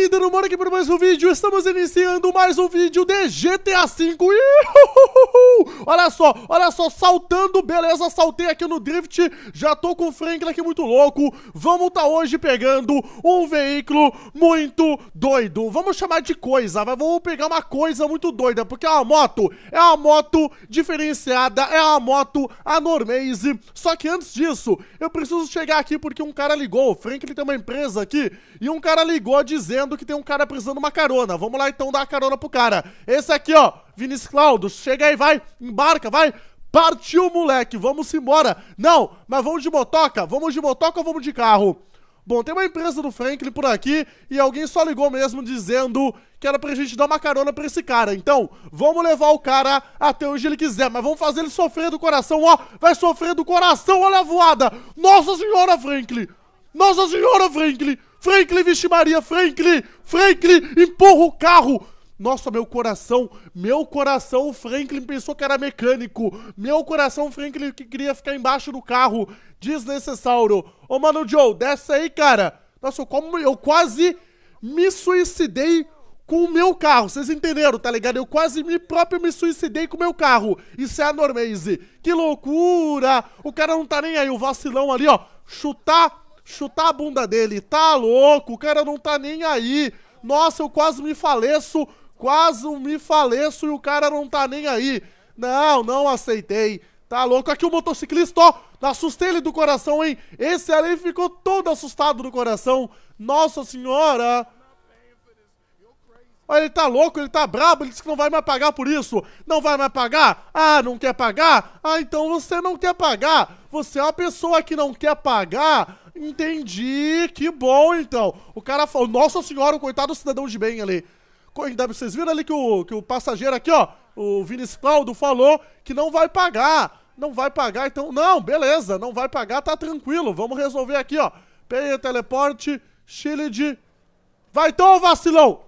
aí, dando mora aqui para mais um vídeo. Estamos iniciando mais um vídeo de GTA V. Ih, olha só, olha só, saltando, beleza, saltei aqui no Drift. Já tô com o Franklin aqui muito louco. Vamos tá hoje pegando um veículo muito doido. Vamos chamar de coisa, mas vamos pegar uma coisa muito doida, porque é uma moto. É uma moto diferenciada, é uma moto anormaze. Só que antes disso, eu preciso chegar aqui porque um cara ligou. O Franklin tem uma empresa aqui e um cara ligou dizendo vendo que tem um cara precisando de uma carona. Vamos lá então dar a carona pro cara. Esse aqui, ó, Vinícius Claudio, chega aí, vai, embarca, vai. Partiu, moleque, vamos embora. Não, mas vamos de motoca? Vamos de motoca ou vamos de carro? Bom, tem uma empresa do Franklin por aqui e alguém só ligou mesmo dizendo que era pra gente dar uma carona pra esse cara. Então, vamos levar o cara até onde ele quiser, mas vamos fazer ele sofrer do coração, ó. Vai sofrer do coração, olha a voada. Nossa senhora, Franklin. Nossa senhora, Franklin. Franklin, vixe Maria, Franklin, Franklin, empurra o carro. Nossa, meu coração, meu coração, Franklin pensou que era mecânico. Meu coração, Franklin, que queria ficar embaixo do carro. Desnecessário. Ô, mano, Joe, desce aí, cara. Nossa, eu, como, eu quase me suicidei com o meu carro. Vocês entenderam, tá ligado? Eu quase me próprio me suicidei com o meu carro. Isso é a Normaze. Que loucura! O cara não tá nem aí. O vacilão ali, ó. Chutar chutar a bunda dele. Tá louco, o cara não tá nem aí. Nossa, eu quase me faleço, quase me faleço e o cara não tá nem aí. Não, não aceitei. Tá louco? Aqui o motociclista, ó, assustei ele do coração, hein? Esse ali ficou todo assustado do coração. Nossa senhora! Olha, ele tá louco, ele tá brabo, ele disse que não vai me pagar por isso. Não vai me pagar? Ah, não quer pagar? Ah, então você não quer pagar. Você é uma pessoa que não quer pagar. Entendi, que bom então. O cara falou, nossa senhora, o coitado cidadão de bem ali. Vocês viram ali que o, que o passageiro aqui, ó, o Vinicius Claudio falou que não vai pagar. Não vai pagar, então, não, beleza, não vai pagar, tá tranquilo. Vamos resolver aqui, ó. Pay, teleporte, Chile de... Vai então, vacilão!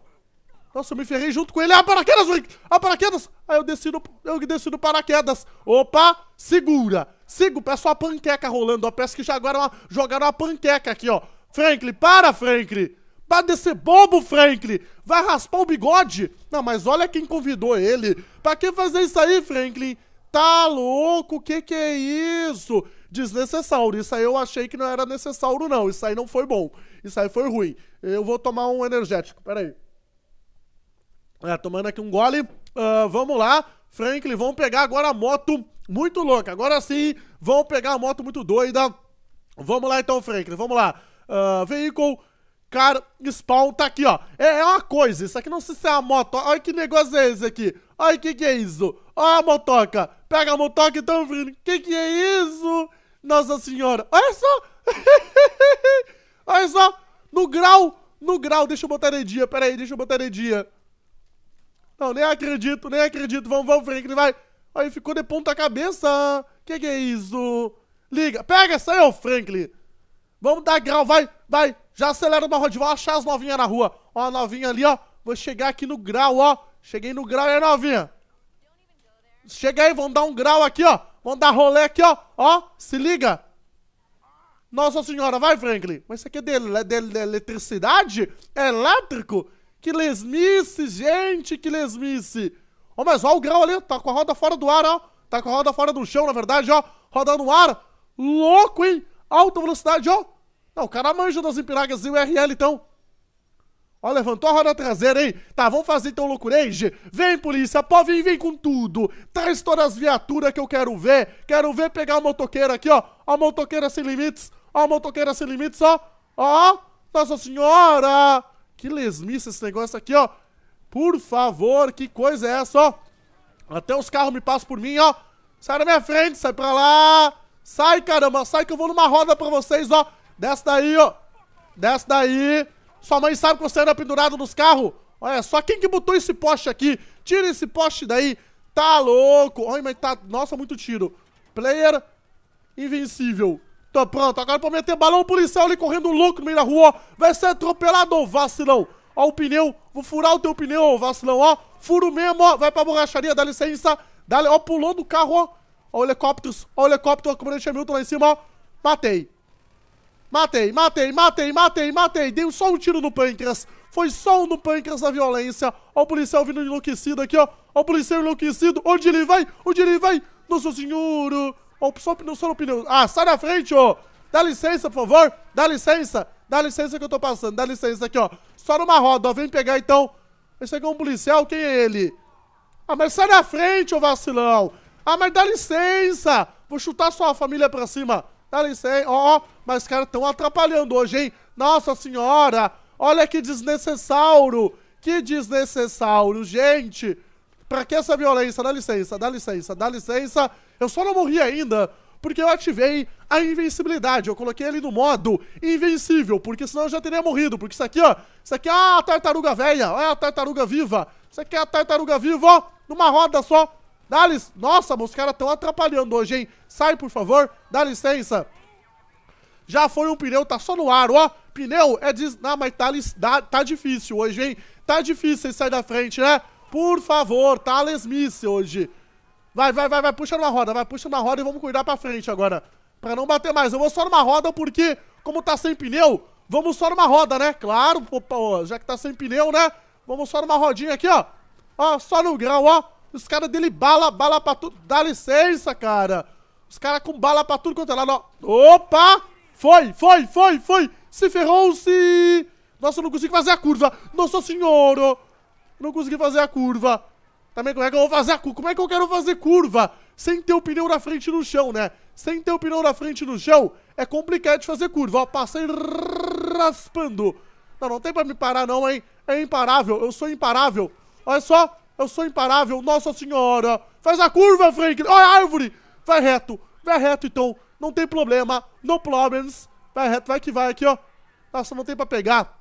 Nossa, eu me ferrei junto com ele. Ah, paraquedas, Rick! Ah, paraquedas! Aí eu desci no, eu desci no paraquedas. Opa, segura. Sigo, peço uma panqueca rolando. Ó, parece que já agora jogaram uma panqueca aqui, ó. Franklin, para, Franklin! Para de ser bobo, Franklin! Vai raspar o bigode! Não, mas olha quem convidou ele. Pra que fazer isso aí, Franklin? Tá louco? O que que é isso? Desnecessário. Isso aí eu achei que não era necessário, não. Isso aí não foi bom. Isso aí foi ruim. Eu vou tomar um energético. Pera aí. É, tomando aqui um gole. Uh, vamos lá. Franklin, vamos pegar agora a moto muito louca. Agora sim, vamos pegar a moto muito doida. Vamos lá então, Franklin, vamos lá. Uh, veículo Car Spawn tá aqui, ó. É, é, uma coisa, isso aqui não sei se é a moto. Olha que negócio é esse aqui. Olha que que é isso. Olha a motoca. Pega a motoca então, Franklin. Que que é isso? Nossa senhora. Olha só. Olha só. No grau, no grau. Deixa eu botar em dia, pera aí, deixa eu botar em dia. Não, nem acredito, nem acredito. Vamos, vamos, Franklin, vai. Aí ficou de ponta cabeça. Que que é isso? Liga. Pega essa aí, ô Franklin. Vamos dar grau, vai, vai. Já acelera uma rodinha. Vou achar as novinhas na rua. Ó, a novinha ali, ó. Vou chegar aqui no grau, ó. Cheguei no grau, aí, novinha. Chega aí, vamos dar um grau aqui, ó. Vamos dar rolê aqui, ó. Ó, se liga. Nossa senhora, vai, Franklin. Mas isso aqui é de, de, é de eletricidade? É elétrico? Que lesmice, gente, que lesmice. Ó, mas ó o grau ali, tá com a roda fora do ar, ó. Tá com a roda fora do chão, na verdade, ó. Roda no ar. Louco, hein? Alta velocidade, ó. Não, o cara manja das empiragas e o RL, então. Ó, levantou a roda traseira, hein? Tá, vamos fazer então loucurage. Vem, polícia, pode vem, vem com tudo. Traz todas as viaturas que eu quero ver. Quero ver pegar a motoqueira aqui, ó. A motoqueira sem limites. Ó, a motoqueira sem limites, ó. Ó, Nossa Senhora. Que lesmice esse negócio aqui, ó. Por favor, que coisa é essa, ó? Até os carros me passam por mim, ó. Sai da minha frente, sai pra lá. Sai, caramba, sai que eu vou numa roda pra vocês, ó. Desce daí, ó. Desce daí. Sua mãe sabe que você anda pendurado nos carros? Olha só, quem que botou esse poste aqui? Tira esse poste daí. Tá louco. Olha, mas tá... Nossa, muito tiro. Player invencível. Tô pronto, agora pra meter balão policial ali correndo louco no meio da rua, ó. Vai ser atropelado, ô vacilão. Ó o pneu, vou furar o teu pneu, ô vacilão, ó. Furo mesmo, ó. Vai pra borracharia, dá licença. Dá, ó, pulou do carro, ó. Ó o helicóptero, ó o helicóptero, ó, comandante Hamilton lá em cima, ó. Matei. Matei, matei, matei, matei, matei. Dei só um tiro no pâncreas. Foi só um no pâncreas da violência. Ó o policial vindo enlouquecido aqui, ó. Ó o policial enlouquecido. Onde ele vai? Onde ele vai? Nosso senhor. Ou sua opinião, sua opinião. Ah, sai na frente, ô! Dá licença, por favor! Dá licença! Dá licença que eu tô passando, dá licença aqui, ó. Só numa roda, ó. Vem pegar então. Esse aqui é um policial, quem é ele? Ah, mas sai na frente, ô vacilão! Ah, mas dá licença! Vou chutar sua família pra cima. Dá licença, ó, ó. Mas, cara, tão atrapalhando hoje, hein? Nossa senhora! Olha que desnecessário! Que desnecessário, gente! Pra que essa violência? Dá licença, dá licença, dá licença. Eu só não morri ainda porque eu ativei a invencibilidade. Eu coloquei ele no modo invencível, porque senão eu já teria morrido. Porque isso aqui, ó, isso aqui é a tartaruga velha, é a tartaruga viva. Isso aqui é a tartaruga viva, ó, numa roda só. Dá licença. Nossa, os caras estão atrapalhando hoje, hein? Sai, por favor, dá licença. Já foi um pneu, tá só no ar, ó. Pneu é diz. De... Ah, mas tá, tá difícil hoje, hein? Tá difícil sair da frente, né? Por favor, Thales Misse hoje. Vai, vai, vai, vai, puxa numa roda, vai, puxa na roda e vamos cuidar pra frente agora. Pra não bater mais. Eu vou só numa roda porque, como tá sem pneu, vamos só numa roda, né? Claro, opa, já que tá sem pneu, né? Vamos só numa rodinha aqui, ó. Ó, só no grau, ó. Os caras dele bala, bala pra tudo. Dá licença, cara. Os caras com bala pra tudo quanto é lado, ó. Opa! Foi, foi, foi, foi. Se ferrou, se... Nossa, eu não consigo fazer a curva. Nossa senhora! não consegui fazer a curva. Também como é que eu vou fazer a curva? Como é que eu quero fazer curva sem ter o pneu na frente no chão, né? Sem ter o pneu na frente no chão, é complicado de fazer curva. Ó, passei raspando. Não, não tem pra me parar não, hein? É imparável, eu sou imparável. Olha só, eu sou imparável, nossa senhora. Faz a curva, Frank. Olha a árvore. Vai reto, vai reto então. Não tem problema, no problems. Vai reto, vai que vai aqui, ó. Nossa, não tem pra pegar.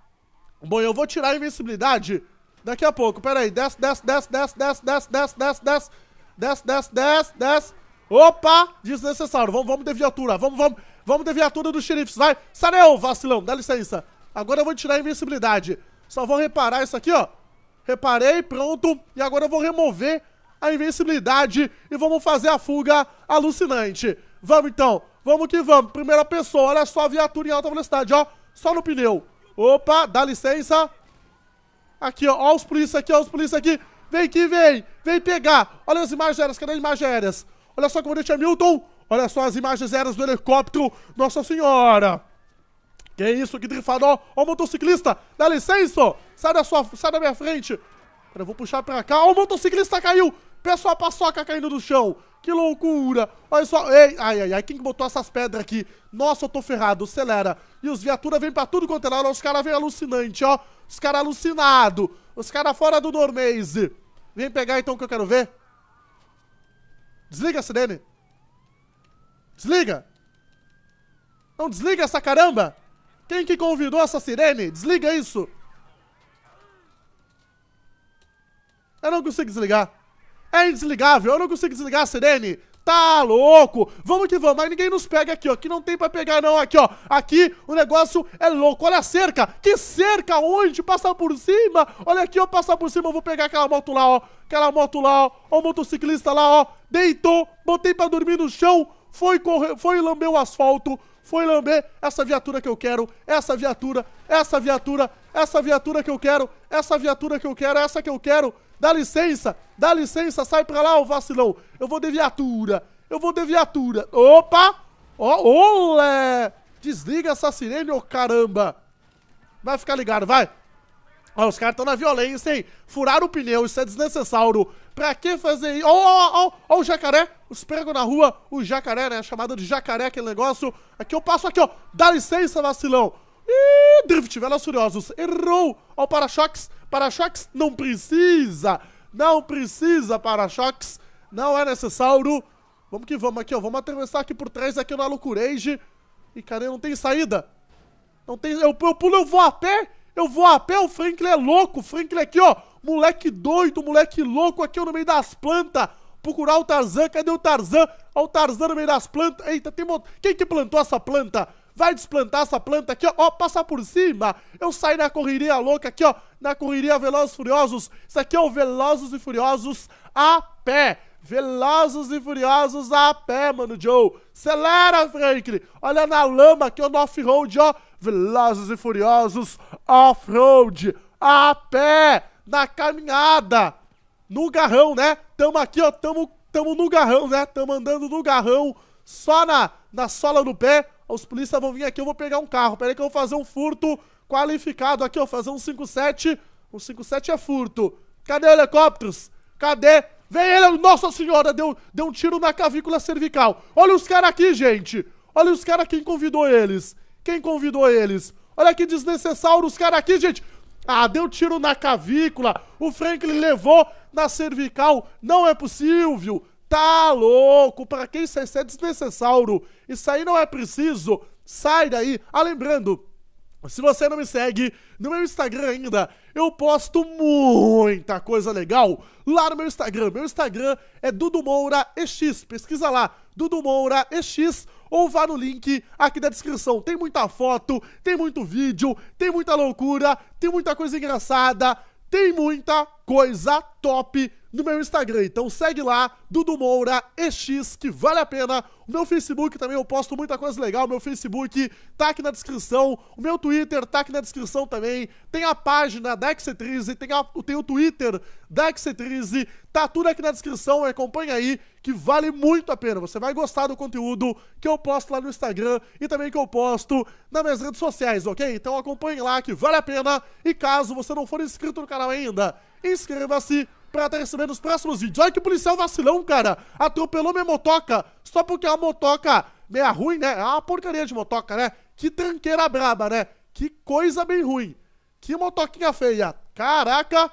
Bom, eu vou tirar a invencibilidade Daqui a pouco, peraí. Desce, desce, desce, desce, desce, desce, desce, desce, desce. Desce, desce, desce, desce. Opa! Desnecessário. Vamos, vamos ter viatura. Vamos, vamos. Vamos ter viatura dos xerifes. Vai. Sanel, vacilão. Dá licença. Agora eu vou tirar a invencibilidade. Só vou reparar isso aqui, ó. Reparei, pronto. E agora eu vou remover a invencibilidade e vamos fazer a fuga alucinante. Vamos então. Vamos que vamos. Primeira pessoa. Olha só a viatura em alta velocidade, ó. Só no pneu. Opa, dá licença. Aqui, ó, ó os polícia aqui, ó os polícia aqui. Vem aqui, vem, vem pegar. Olha as imagens aéreas, cadê as imagens aéreas? Olha só, comandante Hamilton. É Olha só as imagens aéreas do helicóptero. Nossa senhora. Que isso, que drifador. Ó o motociclista, dá licença. Sai da, sua, sai da minha frente. Pera, eu vou puxar pra cá. Ó o motociclista caiu. Pessoal, paçoca caindo do chão. Que loucura. Olha só. Ei, ai, ai, ai. Quem botou essas pedras aqui? Nossa, eu tô ferrado. Acelera. E os viaturas vêm pra tudo quanto é lado. Os caras vêm alucinante, ó. Os caras alucinados. Os caras fora do Normaze. Vem pegar então que eu quero ver. Desliga a sirene. Desliga. Não desliga essa caramba. Quem que convidou essa sirene? Desliga isso. Eu não consigo desligar. É indesligável, eu não consigo desligar a sirene. Tá louco? Vamos que vamos, mas ninguém nos pega aqui, ó. Aqui não tem pra pegar, não, aqui, ó. Aqui o negócio é louco. Olha a cerca! Que cerca! Onde? Passar por cima? Olha aqui, ó. Passar por cima, eu vou pegar aquela moto lá, ó. Aquela moto lá, ó. o motociclista lá, ó. Deitou, botei pra dormir no chão. Foi correr, foi lamber o asfalto. Foi lamber essa viatura que eu quero. Essa viatura, essa viatura, essa viatura que eu quero. Essa viatura que eu quero, essa que eu quero. Dá licença, dá licença, sai pra lá, ô vacilão. Eu vou de viatura, eu vou de viatura. Opa! Ó, oh, olé! Desliga essa sirene, ô oh, caramba. Vai ficar ligado, vai. Ó, os caras estão na violência, hein? Furaram o pneu, isso é desnecessário. Pra que fazer isso? Ó, ó, ó, ó, o jacaré, os pregos na rua, o jacaré, né? Chamado de jacaré, aquele negócio. Aqui eu passo aqui, ó. Dá licença, vacilão. E Drift, Velas Furiosos, errou ao para-choques. Para-choques não precisa. Não precisa para-choques. Não é necessário. Vamos que vamos aqui, ó. Vamos atravessar aqui por trás, aqui na Loucurage. E, cara, não tem saída. Não tem... Eu, eu pulo, eu vou a pé. Eu vou a pé. O Franklin é louco. O Franklin aqui, ó. Moleque doido, moleque louco aqui no meio das plantas. Procurar o Tarzan. Cadê o Tarzan? Olha o Tarzan no meio das plantas. Eita, tem... Quem que plantou essa planta? vai desplantar essa planta aqui, ó, ó, passar por cima. Eu saí na correria louca aqui, ó, na correria Velozes Furiosos. Isso aqui é o Velozes e Furiosos a pé. Velozes e Furiosos a pé, mano, Joe. Acelera, Franklin. Olha na lama aqui, ó, no off-road, ó. Velozes e Furiosos off-road a pé, na caminhada, no garrão, né? Tamo aqui, ó, tamo, tamo no garrão, né? Tamo andando no garrão, só na, na sola do pé, os policiais vão vir aqui, eu vou pegar um carro. Peraí que eu vou fazer um furto qualificado aqui, ó. Fazer um 57. Um 57 é furto. Cadê helicópteros? Cadê? Vem ele! Nossa senhora, deu, deu um tiro na cavícula cervical. Olha os caras aqui, gente. Olha os caras, quem convidou eles. Quem convidou eles. Olha que desnecessário os caras aqui, gente. Ah, deu tiro na cavícula. O Franklin levou na cervical. Não é possível. Tá louco? Para quem isso é desnecessário? Isso aí não é preciso. Sai daí. Ah, lembrando, se você não me segue no meu Instagram ainda, eu posto muita coisa legal lá no meu Instagram. Meu Instagram é Dudu Pesquisa lá, Dudu ou vá no link aqui da descrição. Tem muita foto, tem muito vídeo, tem muita loucura, tem muita coisa engraçada, tem muita coisa top no meu Instagram. Então segue lá, Dudu Moura EX, que vale a pena. O meu Facebook também, eu posto muita coisa legal. O meu Facebook tá aqui na descrição. O meu Twitter tá aqui na descrição também. Tem a página da Exetrize, tem, tem o Twitter da Exetrize. Tá tudo aqui na descrição, acompanha aí, que vale muito a pena. Você vai gostar do conteúdo que eu posto lá no Instagram e também que eu posto nas minhas redes sociais, ok? Então acompanhe lá, que vale a pena. E caso você não for inscrito no canal ainda, inscreva-se pra estar tá recebendo os próximos vídeos. Olha que policial vacilão, cara. Atropelou minha motoca só porque é uma motoca meia ruim, né? É uma porcaria de motoca, né? Que tranqueira braba, né? Que coisa bem ruim. Que motoquinha feia. Caraca.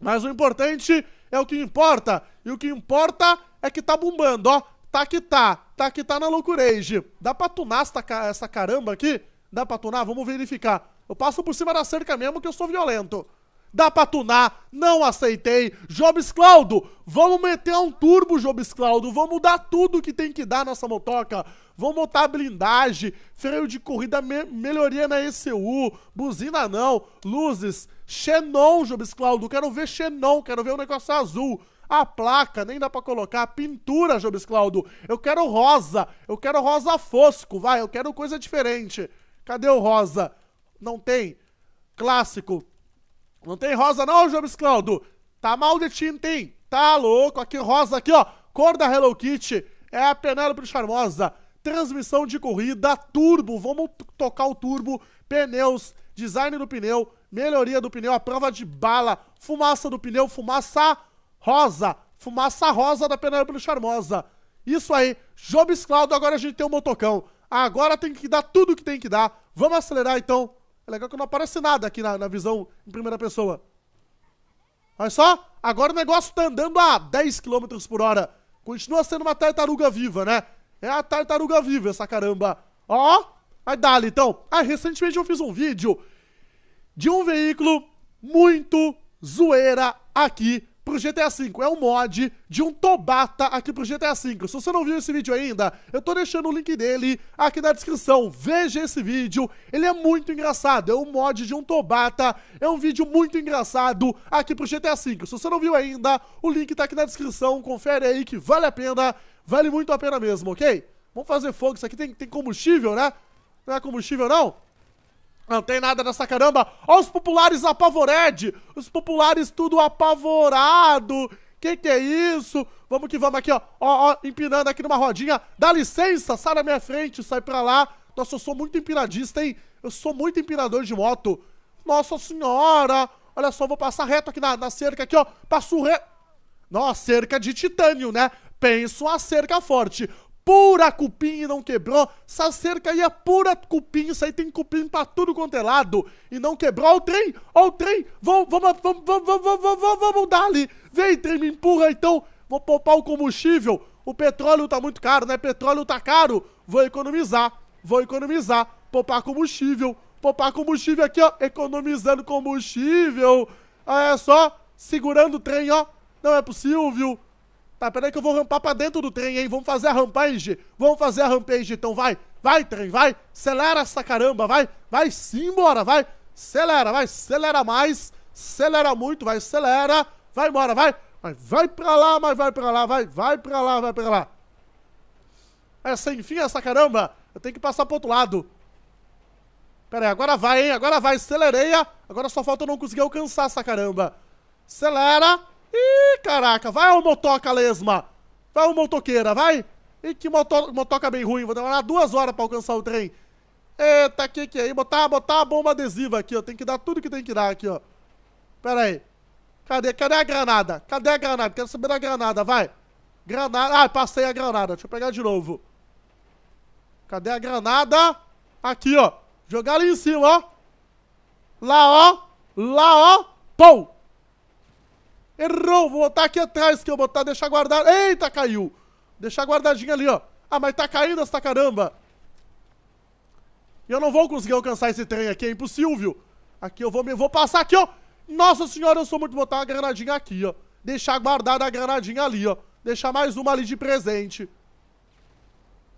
Mas o importante é o que importa. E o que importa é que tá bombando, ó. Tá que tá. Tá que tá na loucurage. Dá pra tunar essa, essa caramba aqui? Dá pra tunar? Vamos verificar. Eu passo por cima da cerca mesmo que eu sou violento dá pra tunar, não aceitei. Jobs Claudio, vamos meter um turbo, Jobs Claudio, vamos dar tudo que tem que dar nessa motoca. Vamos botar blindagem, freio de corrida, me melhoria na ECU, buzina não, luzes, Xenon, Jobs Claudio, quero ver Xenon, quero ver o um negócio azul. A placa nem dá pra colocar, pintura, Jobs Claudio, eu quero rosa, eu quero rosa fosco, vai, eu quero coisa diferente. Cadê o rosa? Não tem. Clássico, não tem rosa não, Jobs Cláudio? Tá mal de hein? Tá louco. Aqui, rosa aqui, ó. Cor da Hello Kitty. É a Penélope Charmosa. Transmissão de corrida, turbo. Vamos tocar o turbo. Pneus, design do pneu, melhoria do pneu, a prova de bala, fumaça do pneu, fumaça rosa. Fumaça rosa da Penélope Charmosa. Isso aí. Jobs Cláudio, agora a gente tem o um motocão. Agora tem que dar tudo o que tem que dar. Vamos acelerar então. É legal que não aparece nada aqui na, na visão em primeira pessoa. Olha só, agora o negócio tá andando a 10 km por hora. Continua sendo uma tartaruga viva, né? É a tartaruga viva essa caramba. Ó, aí dali então. Ah, recentemente eu fiz um vídeo de um veículo muito zoeira aqui pro GTA V. É um mod de um Tobata aqui pro GTA V. Se você não viu esse vídeo ainda, eu tô deixando o link dele aqui na descrição. Veja esse vídeo, ele é muito engraçado. É um mod de um Tobata, é um vídeo muito engraçado aqui pro GTA V. Se você não viu ainda, o link tá aqui na descrição. Confere aí que vale a pena, vale muito a pena mesmo, ok? Vamos fazer fogo, isso aqui tem, tem combustível, né? Não é combustível não? Não tem nada nessa caramba. Olha os populares apavored. Os populares tudo apavorado. Que que é isso? Vamos que vamos aqui, ó. Ó, ó, empinando aqui numa rodinha. Dá licença, sai da minha frente, sai pra lá. Nossa, eu sou muito empinadista, hein? Eu sou muito empinador de moto. Nossa senhora! Olha só, vou passar reto aqui na, na cerca aqui, ó. Passo reto. Nossa, cerca de titânio, né? Penso uma cerca forte pura cupim e não quebrou. Essa cerca aí é pura cupim, isso aí tem cupim pra tudo quanto é lado. E não quebrou. o trem, ó o trem, vamos, vamos, vamos, vamos, vamos, vamos, vamos dar ali. Vem, trem, me empurra então. Vou poupar o combustível. O petróleo tá muito caro, né? Petróleo tá caro. Vou economizar, vou economizar. Poupar combustível, poupar combustível aqui, ó. Economizando combustível. Ah, é só segurando o trem, ó. Não é possível, viu? Tá, peraí que eu vou rampar pra dentro do trem, hein? Vamos fazer a rampage. Vamos fazer a rampage, então vai. Vai, trem, vai. Acelera essa caramba, vai. Vai, simbora, vai. Acelera, vai. Acelera mais. Acelera muito, vai. Acelera. Vai embora, vai. Vai, vai pra lá, mas vai pra lá, vai. Vai pra lá, vai pra lá. É sem fim essa caramba. Eu tenho que passar pro outro lado. Pera aí, agora vai, hein? Agora vai. Acelereia. Agora só falta eu não conseguir alcançar essa caramba. Acelera. Ih, caraca, vai o motoca lesma! Vai o motoqueira, vai! Ih, que moto, motoca bem ruim, vou demorar duas horas pra alcançar o trem. Eita, que que é? E botar, botar a bomba adesiva aqui, ó. Tem que dar tudo que tem que dar aqui, ó. Pera aí. Cadê? Cadê a granada? Cadê a granada? Quero saber da granada, vai. Granada. Ah, passei a granada. Deixa eu pegar de novo. Cadê a granada? Aqui, ó. Jogar ali em cima, ó. Lá, ó. Lá, ó. Pou! Errou, vou botar aqui atrás que eu botar, deixar guardado. Eita, caiu. Deixar guardadinho ali, ó. Ah, mas tá caindo essa caramba. E eu não vou conseguir alcançar esse trem aqui, é impossível. Aqui eu vou me vou passar aqui, ó. Nossa senhora, eu sou muito botar uma granadinha aqui, ó. Deixar guardada a granadinha ali, ó. Deixar mais uma ali de presente.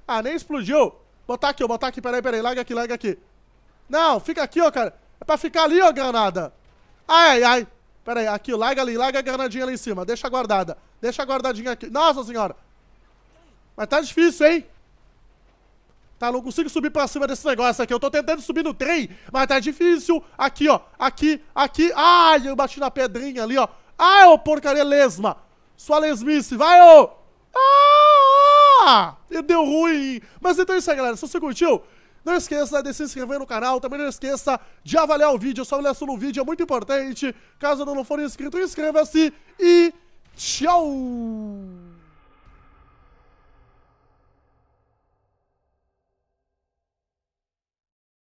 Ah, nem explodiu. Botar aqui, ó, botar aqui, peraí, peraí. Larga aqui, larga aqui. Não, fica aqui, ó, cara. É pra ficar ali, ó, granada. Ai, ai, ai. Pera aí, aqui, larga ali, larga a granadinha ali em cima. Deixa guardada. Deixa guardadinha aqui. Nossa senhora! Mas tá difícil, hein? Tá, não consigo subir pra cima desse negócio aqui. Eu tô tentando subir no trem, mas tá difícil. Aqui, ó. Aqui, aqui. Ai, eu bati na pedrinha ali, ó. Ai, ô porcaria lesma. Sua lesmice. Vai, ô! Ah! E deu ruim. Mas então é isso aí, galera. Se você curtiu, não esqueça de se inscrever no canal, também não esqueça de avaliar o vídeo, Só avaliação no vídeo é muito importante. Caso não for inscrito, inscreva-se e tchau!